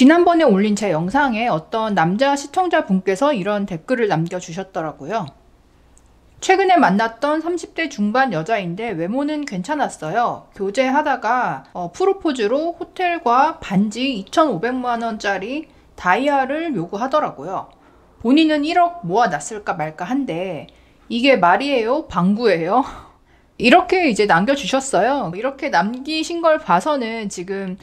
지난번에 올린 제 영상에 어떤 남자 시청자분께서 이런 댓글을 남겨주셨더라고요. 최근에 만났던 30대 중반 여자인데 외모는 괜찮았어요. 교제하다가 어, 프로포즈로 호텔과 반지 2,500만원짜리 다이아를 요구하더라고요. 본인은 1억 모아놨을까 말까 한데 이게 말이에요? 방구예요? 이렇게 이제 남겨주셨어요. 이렇게 남기신 걸 봐서는 지금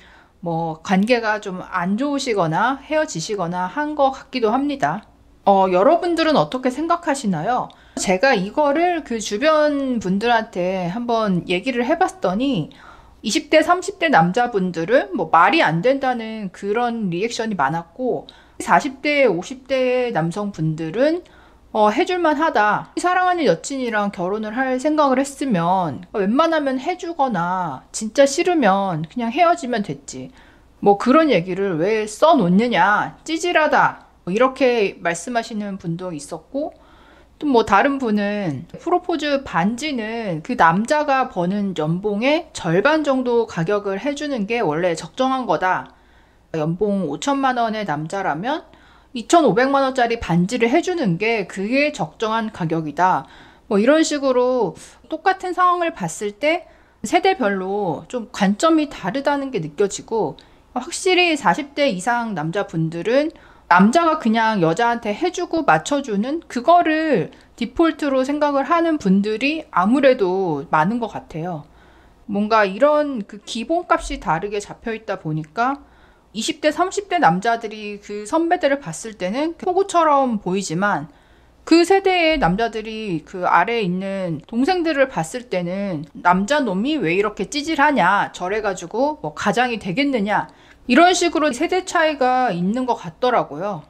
뭐 관계가 좀 안 좋으시거나 헤어지시거나 한 것 같기도 합니다. 어, 여러분들은 어떻게 생각하시나요? 제가 이거를 그 주변 분들한테 한번 얘기를 해봤더니 20대, 30대 남자분들은 뭐 말이 안 된다는 그런 리액션이 많았고 40대, 50대 남성분들은 어, 해줄만 하다. 사랑하는 여친이랑 결혼을 할 생각을 했으면 어, 웬만하면 해주거나 진짜 싫으면 그냥 헤어지면 됐지. 뭐 그런 얘기를 왜 써놓느냐. 찌질하다. 뭐 이렇게 말씀하시는 분도 있었고, 또 뭐 다른 분은 프로포즈 반지는 그 남자가 버는 연봉의 절반 정도 가격을 해주는 게 원래 적정한 거다. 연봉 5천만 원의 남자라면 2,500만 원짜리 반지를 해주는 게 그게 적정한 가격이다. 뭐 이런 식으로 똑같은 상황을 봤을 때 세대별로 좀 관점이 다르다는 게 느껴지고 확실히 40대 이상 남자분들은 남자가 그냥 여자한테 해주고 맞춰주는 그거를 디폴트로 생각을 하는 분들이 아무래도 많은 것 같아요. 뭔가 이런 그 기본값이 다르게 잡혀 있다 보니까 20대, 30대 남자들이 그 선배들을 봤을 때는 호구처럼 보이지만 그 세대의 남자들이 그 아래에 있는 동생들을 봤을 때는 남자 놈이 왜 이렇게 찌질하냐, 저래가지고 뭐 가장이 되겠느냐, 이런 식으로 세대 차이가 있는 것 같더라고요.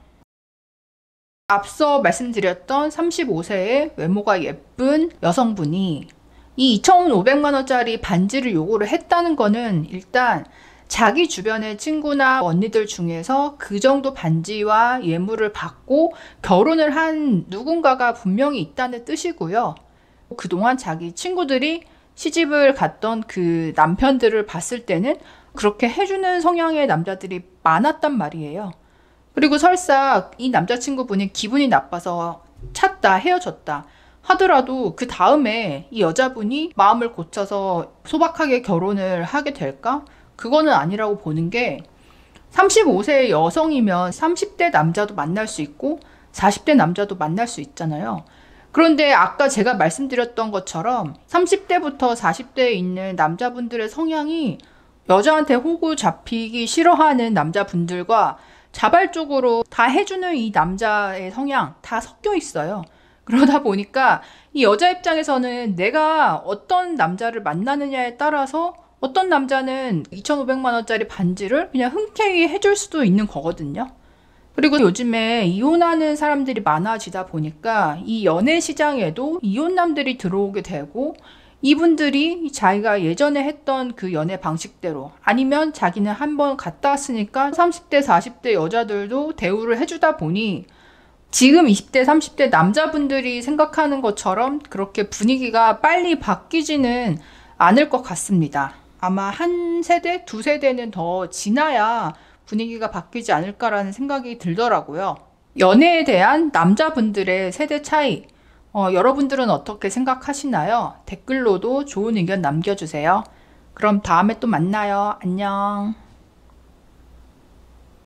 앞서 말씀드렸던 35세의 외모가 예쁜 여성분이 이 2,500만원짜리 반지를 요구를 했다는 거는 일단 자기 주변의 친구나 언니들 중에서 그 정도 반지와 예물을 받고 결혼을 한 누군가가 분명히 있다는 뜻이고요. 그동안 자기 친구들이 시집을 갔던 그 남편들을 봤을 때는 그렇게 해주는 성향의 남자들이 많았단 말이에요. 그리고 설사 이 남자친구분이 기분이 나빠서 찼다, 헤어졌다 하더라도 그 다음에 이 여자분이 마음을 고쳐서 소박하게 결혼을 하게 될까? 그거는 아니라고 보는 게 35세 여성이면 30대 남자도 만날 수 있고 40대 남자도 만날 수 있잖아요. 그런데 아까 제가 말씀드렸던 것처럼 30대부터 40대에 있는 남자분들의 성향이 여자한테 호구 잡히기 싫어하는 남자분들과 자발적으로 다 해주는 이 남자의 성향 다 섞여 있어요. 그러다 보니까 이 여자 입장에서는 내가 어떤 남자를 만나느냐에 따라서 어떤 남자는 2,500만 원짜리 반지를 그냥 흔쾌히 해줄 수도 있는 거거든요. 그리고 요즘에 이혼하는 사람들이 많아지다 보니까 이 연애 시장에도 이혼남들이 들어오게 되고 이분들이 자기가 예전에 했던 그 연애 방식대로 아니면 자기는 한번 갔다 왔으니까 30대, 40대 여자들도 대우를 해주다 보니 지금 20대, 30대 남자분들이 생각하는 것처럼 그렇게 분위기가 빨리 바뀌지는 않을 것 같습니다. 아마 한 세대, 두 세대는 더 지나야 분위기가 바뀌지 않을까라는 생각이 들더라고요. 연애에 대한 남자분들의 세대 차이. 어, 여러분들은 어떻게 생각하시나요? 댓글로도 좋은 의견 남겨주세요. 그럼 다음에 또 만나요. 안녕.